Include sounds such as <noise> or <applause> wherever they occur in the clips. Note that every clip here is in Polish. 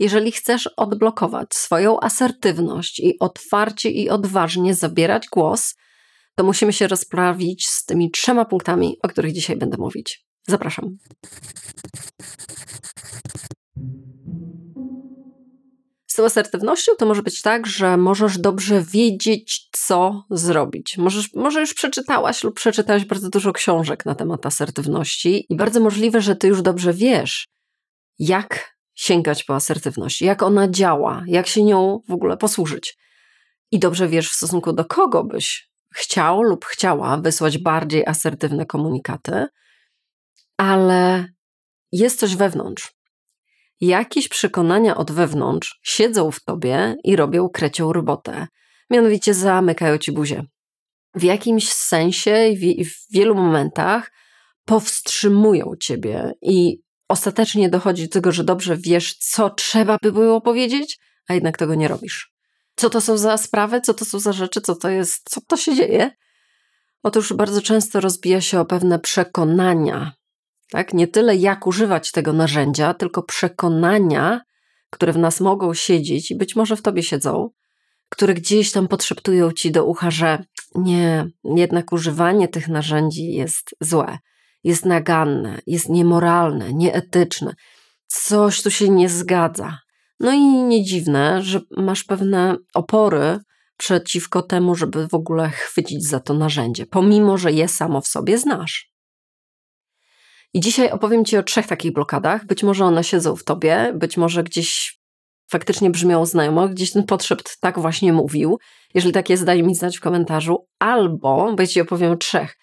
jeżeli chcesz odblokować swoją asertywność i otwarcie i odważnie zabierać głos, to musimy się rozprawić z tymi trzema punktami, o których dzisiaj będę mówić. Zapraszam. Z tą asertywnością to może być tak, że możesz dobrze wiedzieć, co zrobić. Możesz, może już przeczytałaś lub przeczytałeś bardzo dużo książek na temat asertywności i bardzo możliwe, że ty już dobrze wiesz, jak sięgać po asertywność, jak ona działa, jak się nią w ogóle posłużyć. I dobrze wiesz w stosunku do kogo byś chciał lub chciała wysłać bardziej asertywne komunikaty, ale jest coś wewnątrz. Jakieś przekonania od wewnątrz siedzą w tobie i robią krecią robotę. Mianowicie zamykają ci buzię. W jakimś sensie i w wielu momentach powstrzymują ciebie i ostatecznie dochodzi do tego, że dobrze wiesz, co trzeba by było powiedzieć, a jednak tego nie robisz. Co to są za sprawy, co to są za rzeczy, co to jest, co to się dzieje? Otóż bardzo często rozbija się o pewne przekonania, tak? Nie tyle jak używać tego narzędzia, tylko przekonania, które w nas mogą siedzieć i być może w tobie siedzą, które gdzieś tam podszeptują ci do ucha, że nie, jednak używanie tych narzędzi jest złe jest naganne, jest niemoralne, nieetyczne. Coś tu się nie zgadza. No i nie dziwne, że masz pewne opory przeciwko temu, żeby w ogóle chwycić za to narzędzie, pomimo że je samo w sobie znasz. I dzisiaj opowiem Ci o trzech takich blokadach. Być może one siedzą w tobie, być może gdzieś faktycznie brzmią znajomo, gdzieś ten potrzeb tak właśnie mówił. Jeżeli tak jest, daj mi znać w komentarzu. Albo, bo ja Ci opowiem o trzech,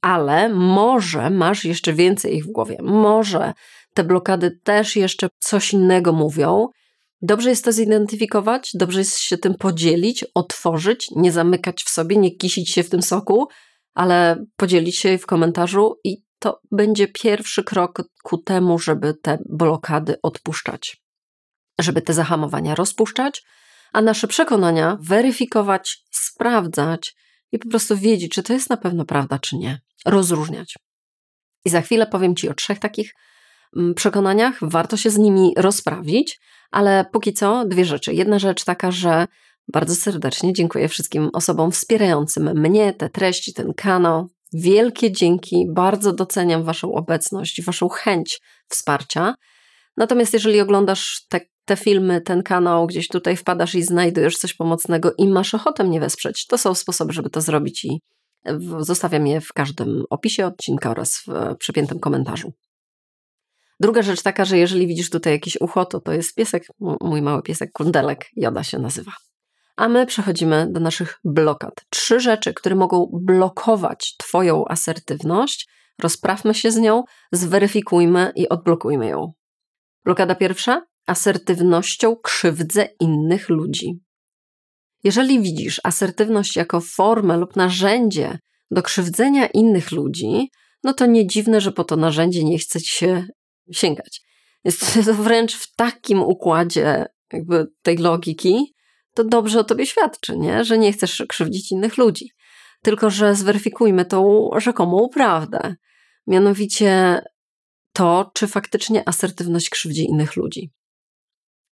ale może masz jeszcze więcej ich w głowie. Może te blokady też jeszcze coś innego mówią. Dobrze jest to zidentyfikować, dobrze jest się tym podzielić, otworzyć, nie zamykać w sobie, nie kisić się w tym soku, ale podzielić się w komentarzu i to będzie pierwszy krok ku temu, żeby te blokady odpuszczać, żeby te zahamowania rozpuszczać, a nasze przekonania weryfikować, sprawdzać i po prostu wiedzieć, czy to jest na pewno prawda, czy nie rozróżniać. I za chwilę powiem Ci o trzech takich mm, przekonaniach. Warto się z nimi rozprawić, ale póki co dwie rzeczy. Jedna rzecz taka, że bardzo serdecznie dziękuję wszystkim osobom wspierającym mnie, te treści, ten kanał. Wielkie dzięki, bardzo doceniam Waszą obecność, Waszą chęć wsparcia. Natomiast jeżeli oglądasz te, te, filmy, ten kanał, gdzieś tutaj wpadasz i znajdujesz coś pomocnego i masz ochotę mnie wesprzeć, to są sposoby, żeby to zrobić i Zostawiam je w każdym opisie odcinka oraz w przypiętym komentarzu. Druga rzecz taka, że jeżeli widzisz tutaj jakieś ucho, to to jest piesek, mój mały piesek kundelek, Joda się nazywa. A my przechodzimy do naszych blokad. Trzy rzeczy, które mogą blokować Twoją asertywność. Rozprawmy się z nią, zweryfikujmy i odblokujmy ją. Blokada pierwsza: asertywnością krzywdzę innych ludzi. Jeżeli widzisz asertywność jako formę lub narzędzie do krzywdzenia innych ludzi, no to nie dziwne, że po to narzędzie nie chce ci się sięgać. Jest to wręcz w takim układzie jakby tej logiki, to dobrze o tobie świadczy, nie? że nie chcesz krzywdzić innych ludzi. Tylko, że zweryfikujmy tą rzekomą prawdę. Mianowicie to, czy faktycznie asertywność krzywdzi innych ludzi.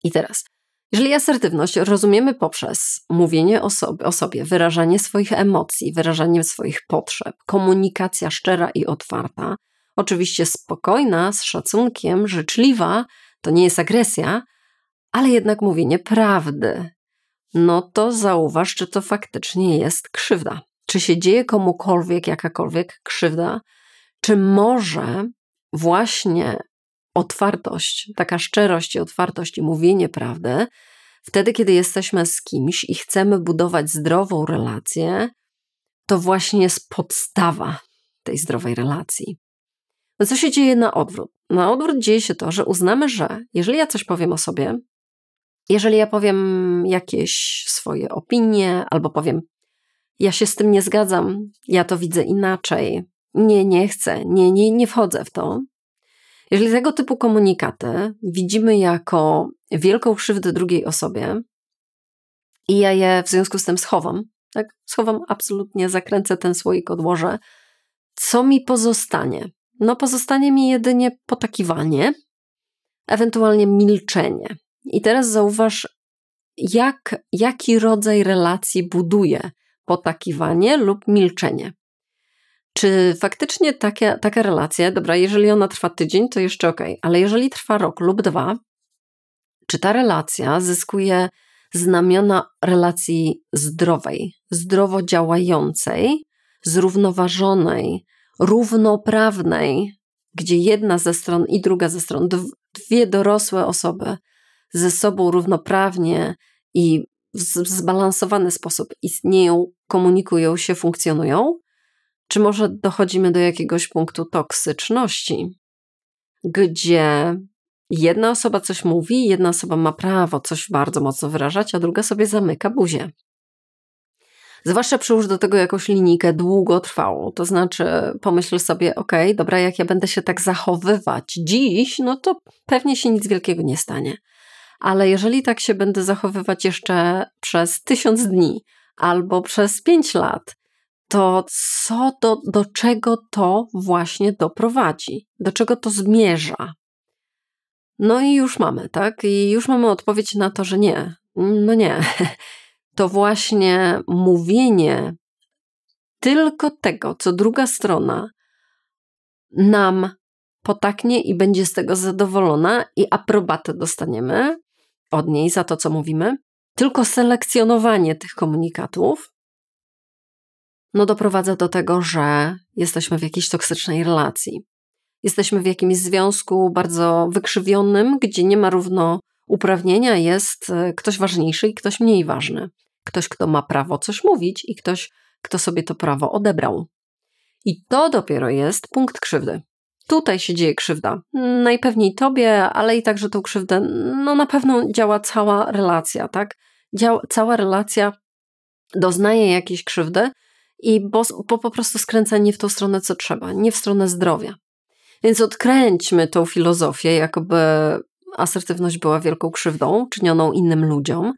I teraz, jeżeli asertywność rozumiemy poprzez mówienie o sobie, o sobie, wyrażanie swoich emocji, wyrażanie swoich potrzeb, komunikacja szczera i otwarta, oczywiście spokojna, z szacunkiem, życzliwa, to nie jest agresja, ale jednak mówienie prawdy, no to zauważ, czy to faktycznie jest krzywda. Czy się dzieje komukolwiek jakakolwiek krzywda, czy może właśnie otwartość, taka szczerość i otwartość i mówienie prawdy, wtedy, kiedy jesteśmy z kimś i chcemy budować zdrową relację, to właśnie jest podstawa tej zdrowej relacji. No co się dzieje na odwrót? Na odwrót dzieje się to, że uznamy, że jeżeli ja coś powiem o sobie, jeżeli ja powiem jakieś swoje opinie, albo powiem, ja się z tym nie zgadzam, ja to widzę inaczej, nie, nie chcę, nie, nie, nie wchodzę w to, jeżeli tego typu komunikaty widzimy jako wielką krzywdę drugiej osobie i ja je w związku z tym schowam, tak? schowam absolutnie, zakręcę ten słoik, odłożę, co mi pozostanie? No, pozostanie mi jedynie potakiwanie, ewentualnie milczenie. I teraz zauważ, jak, jaki rodzaj relacji buduje potakiwanie lub milczenie. Czy faktycznie takie, taka relacja, dobra, jeżeli ona trwa tydzień, to jeszcze ok, ale jeżeli trwa rok lub dwa, czy ta relacja zyskuje znamiona relacji zdrowej, zdrowo działającej, zrównoważonej, równoprawnej, gdzie jedna ze stron i druga ze stron, dwie dorosłe osoby ze sobą równoprawnie i w zbalansowany sposób istnieją, komunikują się, funkcjonują? Czy może dochodzimy do jakiegoś punktu toksyczności, gdzie jedna osoba coś mówi, jedna osoba ma prawo coś bardzo mocno wyrażać, a druga sobie zamyka buzię. Zwłaszcza przyłóż do tego jakąś linijkę długotrwałą, to znaczy pomyśl sobie, ok, dobra, jak ja będę się tak zachowywać dziś, no to pewnie się nic wielkiego nie stanie. Ale jeżeli tak się będę zachowywać jeszcze przez tysiąc dni albo przez pięć lat, to co do, do czego to właśnie doprowadzi, do czego to zmierza. No i już mamy, tak? I już mamy odpowiedź na to, że nie. No nie. <laughs> To właśnie mówienie tylko tego, co druga strona nam potaknie i będzie z tego zadowolona i aprobatę dostaniemy od niej za to, co mówimy. Tylko selekcjonowanie tych komunikatów no doprowadza do tego, że jesteśmy w jakiejś toksycznej relacji. Jesteśmy w jakimś związku bardzo wykrzywionym, gdzie nie ma równouprawnienia, jest e, ktoś ważniejszy i ktoś mniej ważny. Ktoś, kto ma prawo coś mówić i ktoś, kto sobie to prawo odebrał. I to dopiero jest punkt krzywdy. Tutaj się dzieje krzywda. Najpewniej tobie, ale i także tą krzywdę, no na pewno działa cała relacja, tak? Dział, cała relacja doznaje jakiejś krzywdy, i bo, bo po prostu skręca nie w tą stronę, co trzeba, nie w stronę zdrowia. Więc odkręćmy tą filozofię, jakoby asertywność była wielką krzywdą czynioną innym ludziom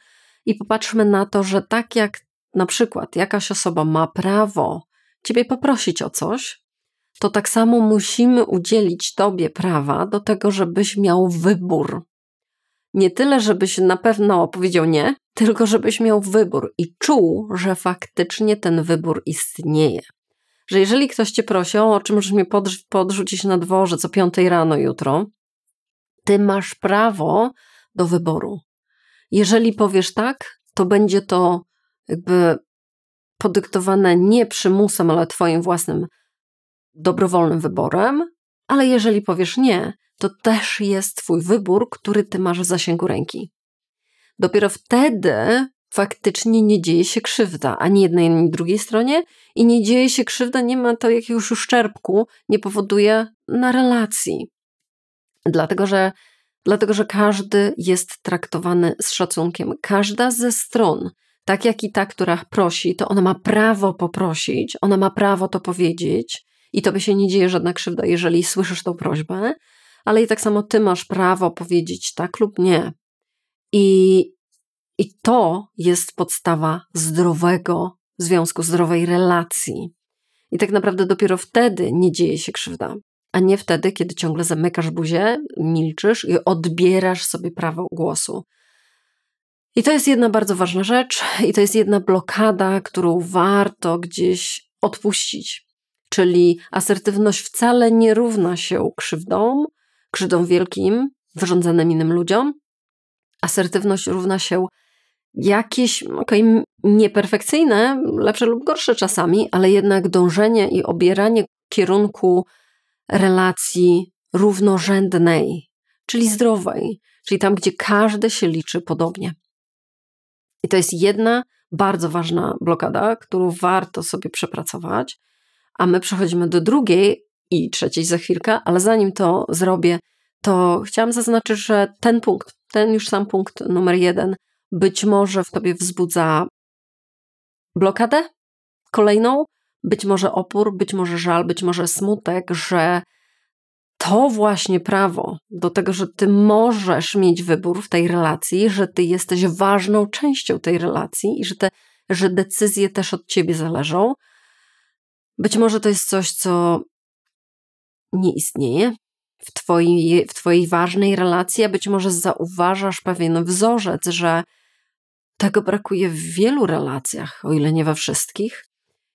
i popatrzmy na to, że tak jak na przykład jakaś osoba ma prawo ciebie poprosić o coś, to tak samo musimy udzielić tobie prawa do tego, żebyś miał wybór nie tyle, żebyś na pewno powiedział nie, tylko żebyś miał wybór i czuł, że faktycznie ten wybór istnieje. Że jeżeli ktoś cię prosi o czym możesz mnie podrzu- podrzucić na dworze co piątej rano jutro, ty masz prawo do wyboru. Jeżeli powiesz tak, to będzie to jakby podyktowane nie przymusem, ale twoim własnym dobrowolnym wyborem, ale jeżeli powiesz nie, to też jest Twój wybór, który Ty masz w zasięgu ręki. Dopiero wtedy faktycznie nie dzieje się krzywda ani jednej, ani drugiej stronie i nie dzieje się krzywda, nie ma to jakiegoś uszczerbku, nie powoduje na relacji. Dlatego, że, dlatego, że każdy jest traktowany z szacunkiem. Każda ze stron, tak jak i ta, która prosi, to ona ma prawo poprosić, ona ma prawo to powiedzieć, i tobie się nie dzieje żadna krzywda, jeżeli słyszysz tą prośbę, ale i tak samo ty masz prawo powiedzieć tak lub nie. I, i to jest podstawa zdrowego związku, zdrowej relacji. I tak naprawdę dopiero wtedy nie dzieje się krzywda, a nie wtedy, kiedy ciągle zamykasz buzię, milczysz i odbierasz sobie prawo głosu. I to jest jedna bardzo ważna rzecz, i to jest jedna blokada, którą warto gdzieś odpuścić. Czyli asertywność wcale nie równa się krzywdom, krzywdom wielkim, wyrządzanym innym ludziom. Asertywność równa się jakieś, okej, okay, nieperfekcyjne, lepsze lub gorsze czasami, ale jednak dążenie i obieranie kierunku relacji równorzędnej, czyli zdrowej, czyli tam, gdzie każdy się liczy podobnie. I to jest jedna bardzo ważna blokada, którą warto sobie przepracować a my przechodzimy do drugiej i trzeciej za chwilkę, ale zanim to zrobię, to chciałam zaznaczyć, że ten punkt, ten już sam punkt numer jeden, być może w tobie wzbudza blokadę kolejną, być może opór, być może żal, być może smutek, że to właśnie prawo do tego, że ty możesz mieć wybór w tej relacji, że ty jesteś ważną częścią tej relacji i że te że decyzje też od ciebie zależą, być może to jest coś, co nie istnieje w twojej, w twojej ważnej relacji, a być może zauważasz pewien wzorzec, że tego brakuje w wielu relacjach, o ile nie we wszystkich.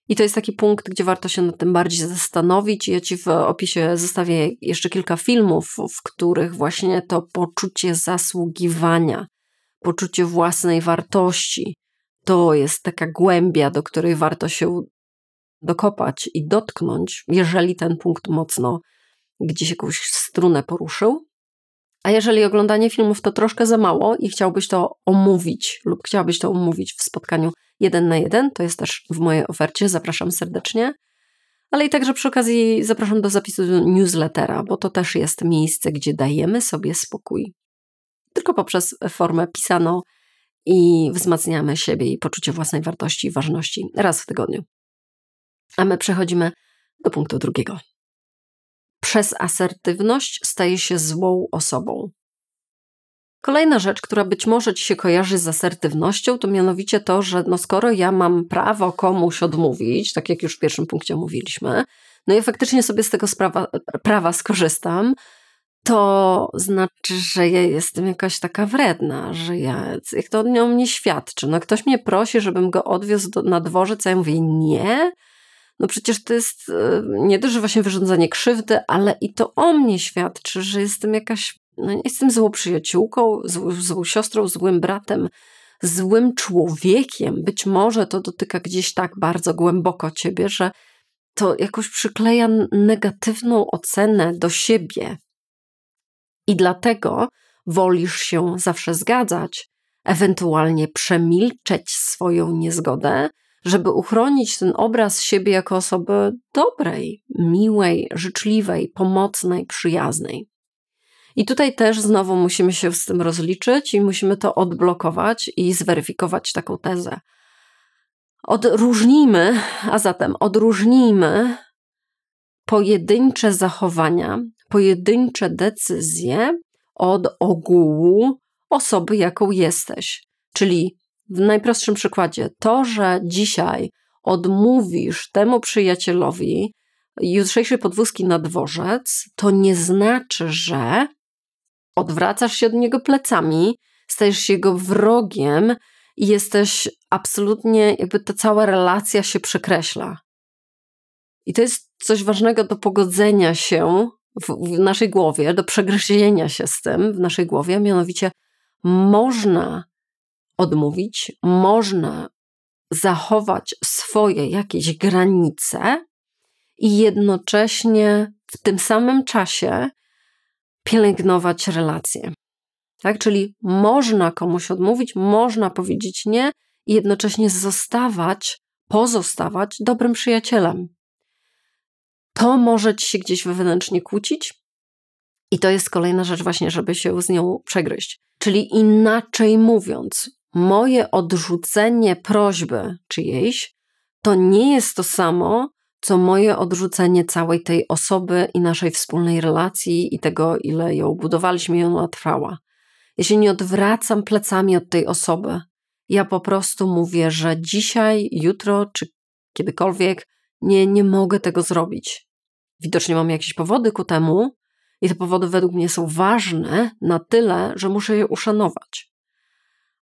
I to jest taki punkt, gdzie warto się nad tym bardziej zastanowić. Ja ci w opisie zostawię jeszcze kilka filmów, w których właśnie to poczucie zasługiwania, poczucie własnej wartości, to jest taka głębia, do której warto się dokopać i dotknąć, jeżeli ten punkt mocno gdzieś jakąś strunę poruszył. A jeżeli oglądanie filmów to troszkę za mało i chciałbyś to omówić lub chciałabyś to omówić w spotkaniu jeden na jeden, to jest też w mojej ofercie. Zapraszam serdecznie. Ale i także przy okazji zapraszam do zapisu newslettera, bo to też jest miejsce, gdzie dajemy sobie spokój. Tylko poprzez formę pisaną i wzmacniamy siebie i poczucie własnej wartości i ważności raz w tygodniu. A my przechodzimy do punktu drugiego. Przez asertywność staje się złą osobą. Kolejna rzecz, która być może ci się kojarzy z asertywnością, to mianowicie to, że no skoro ja mam prawo komuś odmówić, tak jak już w pierwszym punkcie mówiliśmy, no i faktycznie sobie z tego sprawa, prawa skorzystam, to znaczy, że ja jestem jakaś taka wredna, że ja, jak to o nią nie świadczy. No ktoś mnie prosi, żebym go odwiózł do, na dworzec, a ja mówię nie, no przecież to jest e, nie dość, że właśnie wyrządzanie krzywdy, ale i to o mnie świadczy, że jestem jakaś, no nie jestem złą przyjaciółką, zł, złą siostrą, złym bratem, złym człowiekiem. Być może to dotyka gdzieś tak bardzo głęboko ciebie, że to jakoś przykleja negatywną ocenę do siebie. I dlatego wolisz się zawsze zgadzać, ewentualnie przemilczeć swoją niezgodę, żeby uchronić ten obraz siebie jako osoby dobrej, miłej, życzliwej, pomocnej, przyjaznej. I tutaj też znowu musimy się z tym rozliczyć i musimy to odblokować i zweryfikować taką tezę. Odróżnijmy, a zatem odróżnijmy pojedyncze zachowania, pojedyncze decyzje od ogółu osoby, jaką jesteś. Czyli w najprostszym przykładzie, to, że dzisiaj odmówisz temu przyjacielowi jutrzejszej podwózki na dworzec, to nie znaczy, że odwracasz się od niego plecami, stajesz się jego wrogiem i jesteś absolutnie, jakby ta cała relacja się przekreśla. I to jest coś ważnego do pogodzenia się w, w naszej głowie, do przegryzienia się z tym w naszej głowie, mianowicie można odmówić, można zachować swoje jakieś granice i jednocześnie w tym samym czasie pielęgnować relacje. Tak? Czyli można komuś odmówić, można powiedzieć nie i jednocześnie zostawać, pozostawać dobrym przyjacielem. To może ci się gdzieś wewnętrznie kłócić, i to jest kolejna rzecz, właśnie, żeby się z nią przegryźć. Czyli inaczej mówiąc, moje odrzucenie prośby czyjejś, to nie jest to samo, co moje odrzucenie całej tej osoby i naszej wspólnej relacji i tego, ile ją budowaliśmy i ona trwała. Ja się nie odwracam plecami od tej osoby. Ja po prostu mówię, że dzisiaj, jutro czy kiedykolwiek nie, nie mogę tego zrobić. Widocznie mam jakieś powody ku temu i te powody według mnie są ważne na tyle, że muszę je uszanować.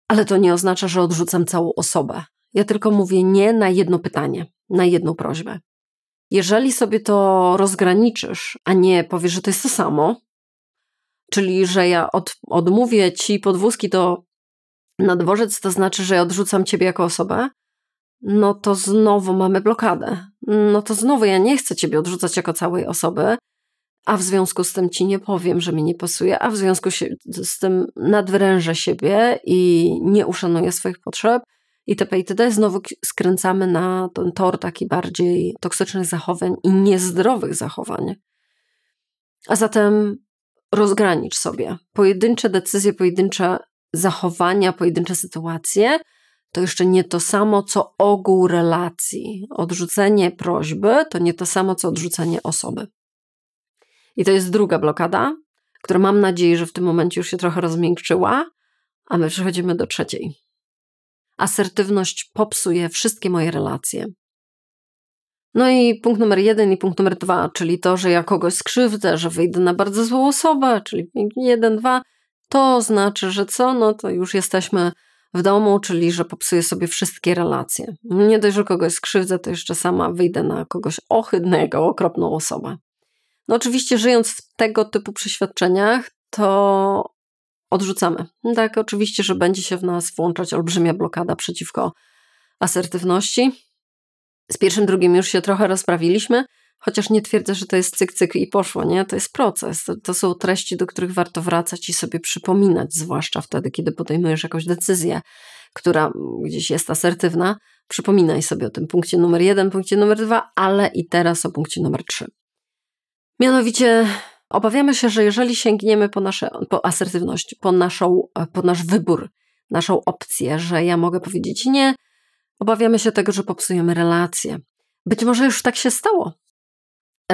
Ale to nie oznacza, że odrzucam całą osobę. Ja tylko mówię nie na jedno pytanie, na jedną prośbę. Jeżeli sobie to rozgraniczysz, a nie powiesz, że to jest to samo, czyli że ja od, odmówię ci podwózki do na dworzec, to znaczy, że ja odrzucam ciebie jako osobę, no to znowu mamy blokadę. No to znowu ja nie chcę ciebie odrzucać jako całej osoby, a w związku z tym ci nie powiem, że mi nie pasuje, a w związku z tym nadwyrężę siebie i nie uszanuję swoich potrzeb I itd. Znowu skręcamy na ten tor taki bardziej toksycznych zachowań i niezdrowych zachowań. A zatem rozgranicz sobie pojedyncze decyzje, pojedyncze zachowania, pojedyncze sytuacje. To jeszcze nie to samo, co ogół relacji. Odrzucenie prośby to nie to samo, co odrzucenie osoby. I to jest druga blokada, która mam nadzieję, że w tym momencie już się trochę rozmiękczyła, a my przechodzimy do trzeciej. Asertywność popsuje wszystkie moje relacje. No i punkt numer jeden i punkt numer dwa, czyli to, że ja kogoś skrzywdzę, że wyjdę na bardzo złą osobę, czyli jeden, dwa, to znaczy, że co? No to już jesteśmy w domu, czyli że popsuję sobie wszystkie relacje. Nie dość, że kogoś skrzywdzę, to jeszcze sama wyjdę na kogoś ohydnego, okropną osobę. No oczywiście żyjąc w tego typu przeświadczeniach, to odrzucamy. Tak, oczywiście, że będzie się w nas włączać olbrzymia blokada przeciwko asertywności. Z pierwszym, drugim już się trochę rozprawiliśmy, chociaż nie twierdzę, że to jest cyk-cyk i poszło, nie? To jest proces. To, to są treści, do których warto wracać i sobie przypominać, zwłaszcza wtedy, kiedy podejmujesz jakąś decyzję, która gdzieś jest asertywna. Przypominaj sobie o tym punkcie numer jeden, punkcie numer dwa, ale i teraz o punkcie numer trzy. Mianowicie obawiamy się, że jeżeli sięgniemy po, nasze, po asertywność, po, naszą, e, po nasz wybór, naszą opcję, że ja mogę powiedzieć nie, obawiamy się tego, że popsujemy relacje. Być może już tak się stało,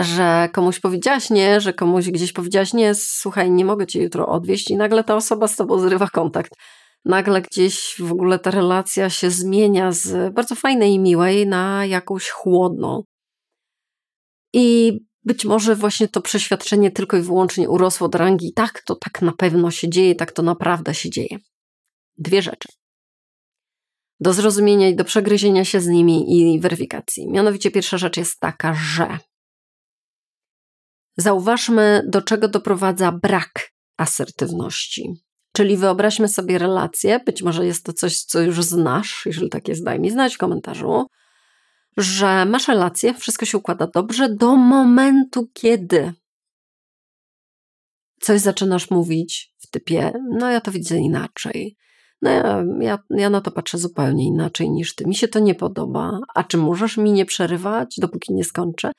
że komuś powiedziałaś nie, że komuś gdzieś powiedziałaś nie, słuchaj, nie mogę cię jutro odwieźć i nagle ta osoba z tobą zrywa kontakt. Nagle gdzieś w ogóle ta relacja się zmienia z bardzo fajnej i miłej na jakąś chłodną. I być może właśnie to przeświadczenie tylko i wyłącznie urosło do rangi. Tak, to tak na pewno się dzieje, tak to naprawdę się dzieje. Dwie rzeczy. Do zrozumienia i do przegryzienia się z nimi i weryfikacji. Mianowicie pierwsza rzecz jest taka, że zauważmy, do czego doprowadza brak asertywności. Czyli wyobraźmy sobie relację, być może jest to coś, co już znasz, jeżeli takie zdaj mi znać w komentarzu, że masz relację, wszystko się układa dobrze do momentu, kiedy coś zaczynasz mówić w typie, no ja to widzę inaczej. No ja, ja, ja na to patrzę zupełnie inaczej niż ty. Mi się to nie podoba. A czy możesz mi nie przerywać, dopóki nie skończę?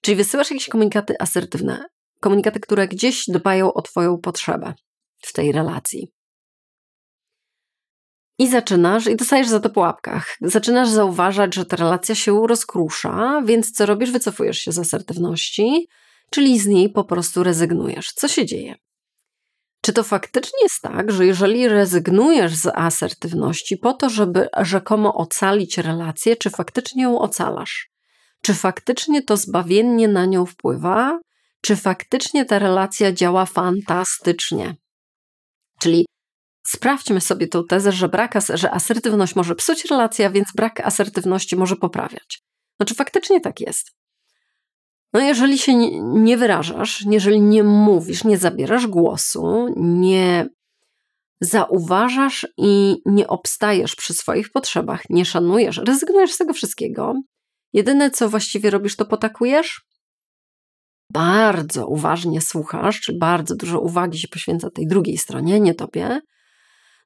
Czyli wysyłasz jakieś komunikaty asertywne, komunikaty, które gdzieś dbają o Twoją potrzebę w tej relacji. I zaczynasz, i dostajesz za to po łapkach. Zaczynasz zauważać, że ta relacja się rozkrusza, więc co robisz? Wycofujesz się z asertywności, czyli z niej po prostu rezygnujesz. Co się dzieje? Czy to faktycznie jest tak, że jeżeli rezygnujesz z asertywności po to, żeby rzekomo ocalić relację, czy faktycznie ją ocalasz? Czy faktycznie to zbawiennie na nią wpływa? Czy faktycznie ta relacja działa fantastycznie? Czyli Sprawdźmy sobie tę tezę, że, brak że asertywność może psuć relacja, więc brak asertywności może poprawiać. Znaczy faktycznie tak jest. No jeżeli się nie wyrażasz, jeżeli nie mówisz, nie zabierasz głosu, nie zauważasz i nie obstajesz przy swoich potrzebach, nie szanujesz, rezygnujesz z tego wszystkiego, jedyne co właściwie robisz to potakujesz, bardzo uważnie słuchasz, czy bardzo dużo uwagi się poświęca tej drugiej stronie, nie tobie,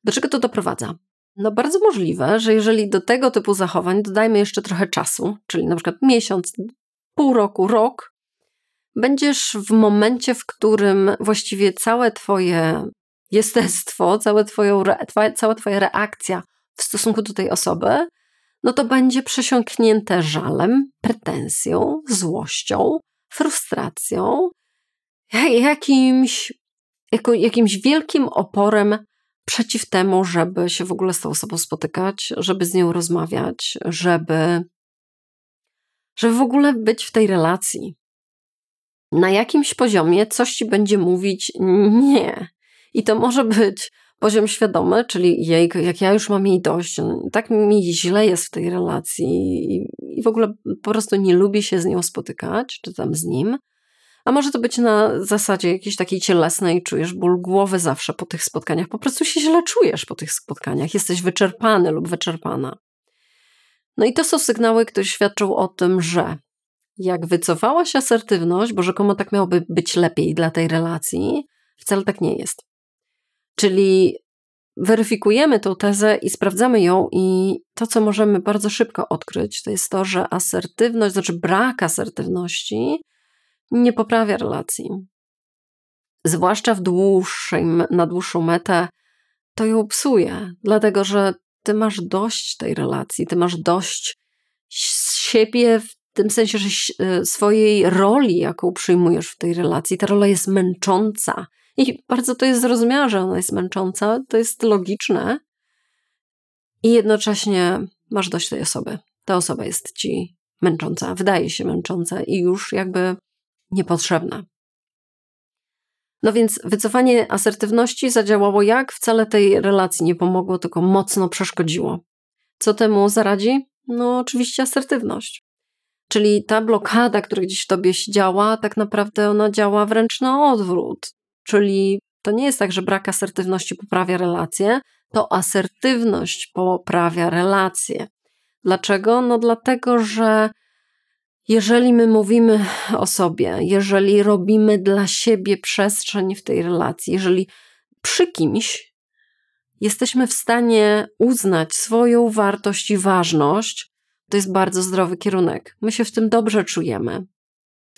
do czego to doprowadza? No bardzo możliwe, że jeżeli do tego typu zachowań dodajmy jeszcze trochę czasu, czyli na przykład miesiąc, pół roku, rok, będziesz w momencie, w którym właściwie całe twoje jestestwo, całe twoją, cała twoja reakcja w stosunku do tej osoby, no to będzie przesiąknięte żalem, pretensją, złością, frustracją, jakimś, jako, jakimś wielkim oporem przeciw temu, żeby się w ogóle z tą osobą spotykać, żeby z nią rozmawiać, żeby, żeby w ogóle być w tej relacji. Na jakimś poziomie coś ci będzie mówić nie. I to może być poziom świadomy, czyli jej, jak ja już mam jej dość, no, tak mi źle jest w tej relacji i w ogóle po prostu nie lubię się z nią spotykać, czy tam z nim, a może to być na zasadzie jakiejś takiej cielesnej, czujesz ból głowy zawsze po tych spotkaniach, po prostu się źle czujesz po tych spotkaniach, jesteś wyczerpany lub wyczerpana. No i to są sygnały, które świadczą o tym, że jak wycofała się asertywność, bo rzekomo tak miałoby być lepiej dla tej relacji, wcale tak nie jest. Czyli weryfikujemy tę tezę i sprawdzamy ją, i to, co możemy bardzo szybko odkryć, to jest to, że asertywność, znaczy brak asertywności, nie poprawia relacji. Zwłaszcza w dłuższym, na dłuższą metę to ją psuje, dlatego że ty masz dość tej relacji, ty masz dość siebie w tym sensie, że y, swojej roli, jaką przyjmujesz w tej relacji. Ta rola jest męcząca i bardzo to jest zrozumiałe, że ona jest męcząca, to jest logiczne i jednocześnie masz dość tej osoby. Ta osoba jest ci męcząca, wydaje się męcząca i już jakby niepotrzebne. No więc wycofanie asertywności zadziałało jak? Wcale tej relacji nie pomogło, tylko mocno przeszkodziło. Co temu zaradzi? No oczywiście asertywność. Czyli ta blokada, która gdzieś w tobie działa, tak naprawdę ona działa wręcz na odwrót. Czyli to nie jest tak, że brak asertywności poprawia relacje, to asertywność poprawia relacje. Dlaczego? No dlatego, że jeżeli my mówimy o sobie, jeżeli robimy dla siebie przestrzeń w tej relacji, jeżeli przy kimś jesteśmy w stanie uznać swoją wartość i ważność, to jest bardzo zdrowy kierunek. My się w tym dobrze czujemy.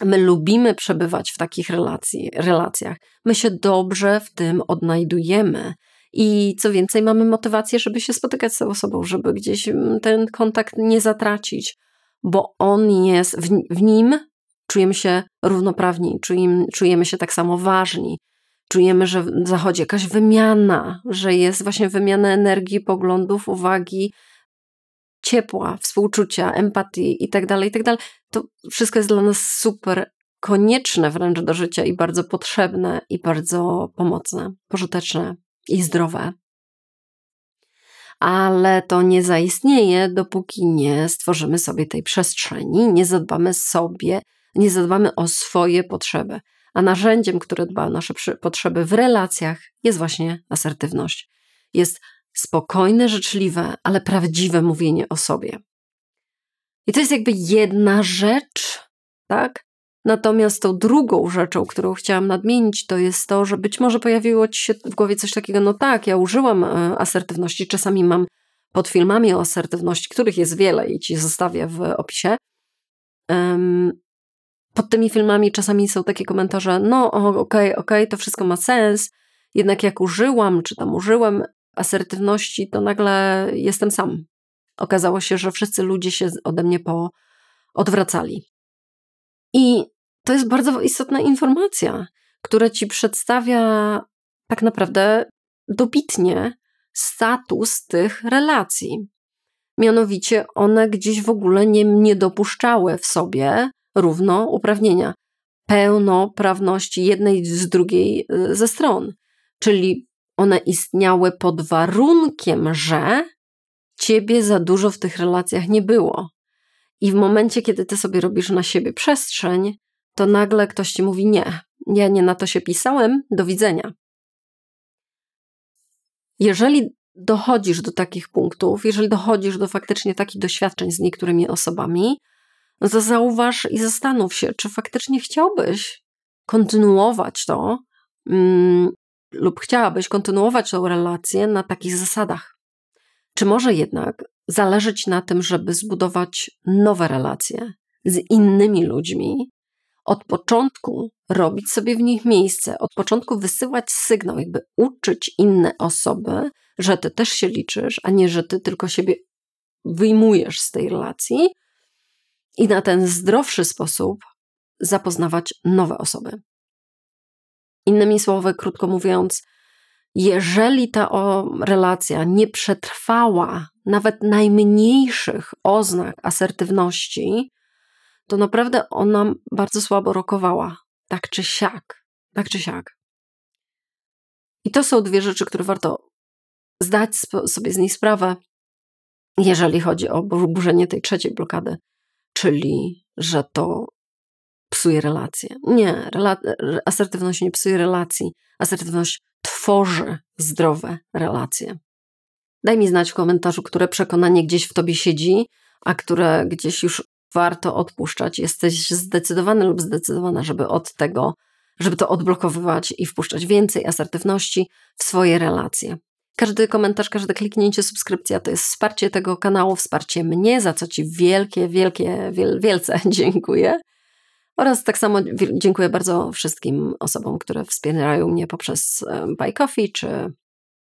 My lubimy przebywać w takich relacji, relacjach. My się dobrze w tym odnajdujemy. I co więcej, mamy motywację, żeby się spotykać z tą osobą, żeby gdzieś mm, ten kontakt nie zatracić bo on jest, w, w nim czujemy się równoprawni, czujemy, czujemy się tak samo ważni. Czujemy, że zachodzi jakaś wymiana, że jest właśnie wymiana energii, poglądów, uwagi, ciepła, współczucia, empatii itd., tak itd. Tak to wszystko jest dla nas super konieczne wręcz do życia i bardzo potrzebne i bardzo pomocne, pożyteczne i zdrowe ale to nie zaistnieje, dopóki nie stworzymy sobie tej przestrzeni, nie zadbamy sobie, nie zadbamy o swoje potrzeby. A narzędziem, które dba o nasze potrzeby w relacjach, jest właśnie asertywność. Jest spokojne, życzliwe, ale prawdziwe mówienie o sobie. I to jest jakby jedna rzecz, tak? Natomiast tą drugą rzeczą, którą chciałam nadmienić, to jest to, że być może pojawiło ci się w głowie coś takiego, no tak, ja użyłam e, asertywności, czasami mam pod filmami o asertywności, których jest wiele i ci zostawię w opisie. Pod tymi filmami czasami są takie komentarze, no okej, okay, okej, okay, to wszystko ma sens, jednak jak użyłam, czy tam użyłem asertywności, to nagle jestem sam. Okazało się, że wszyscy ludzie się ode mnie po odwracali. I to jest bardzo istotna informacja, która ci przedstawia tak naprawdę dobitnie status tych relacji. Mianowicie one gdzieś w ogóle nie, nie dopuszczały w sobie równouprawnienia, pełnoprawności jednej z drugiej y, ze stron. Czyli one istniały pod warunkiem, że ciebie za dużo w tych relacjach nie było. I w momencie, kiedy ty sobie robisz na siebie przestrzeń, to nagle ktoś ci mówi nie, ja nie na to się pisałem, do widzenia. Jeżeli dochodzisz do takich punktów, jeżeli dochodzisz do faktycznie takich doświadczeń z niektórymi osobami, no to zauważ i zastanów się, czy faktycznie chciałbyś kontynuować to mm, lub chciałabyś kontynuować tą relację na takich zasadach. Czy może jednak zależeć na tym, żeby zbudować nowe relacje z innymi ludźmi, od początku robić sobie w nich miejsce, od początku wysyłać sygnał, jakby uczyć inne osoby, że ty też się liczysz, a nie, że ty tylko siebie wyjmujesz z tej relacji i na ten zdrowszy sposób zapoznawać nowe osoby. Innymi słowy, krótko mówiąc, jeżeli ta relacja nie przetrwała nawet najmniejszych oznak asertywności, to naprawdę ona bardzo słabo rokowała. Tak czy siak. Tak czy siak. I to są dwie rzeczy, które warto zdać sobie z niej sprawę, jeżeli chodzi o burzenie tej trzeciej blokady, czyli że to psuje relacje. Nie, rela- asertywność nie psuje relacji. Asertywność tworzy zdrowe relacje. Daj mi znać w komentarzu, które przekonanie gdzieś w tobie siedzi, a które gdzieś już warto odpuszczać. Jesteś zdecydowany lub zdecydowana, żeby od tego, żeby to odblokowywać i wpuszczać więcej asertywności w swoje relacje. Każdy komentarz, każde kliknięcie, subskrypcja to jest wsparcie tego kanału, wsparcie mnie, za co Ci wielkie, wielkie, wiel, wielce <laughs> dziękuję. Oraz tak samo dziękuję bardzo wszystkim osobom, które wspierają mnie poprzez Buy Coffee, czy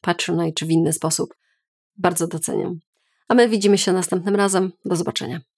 Patronite, czy w inny sposób. Bardzo doceniam. A my widzimy się następnym razem. Do zobaczenia.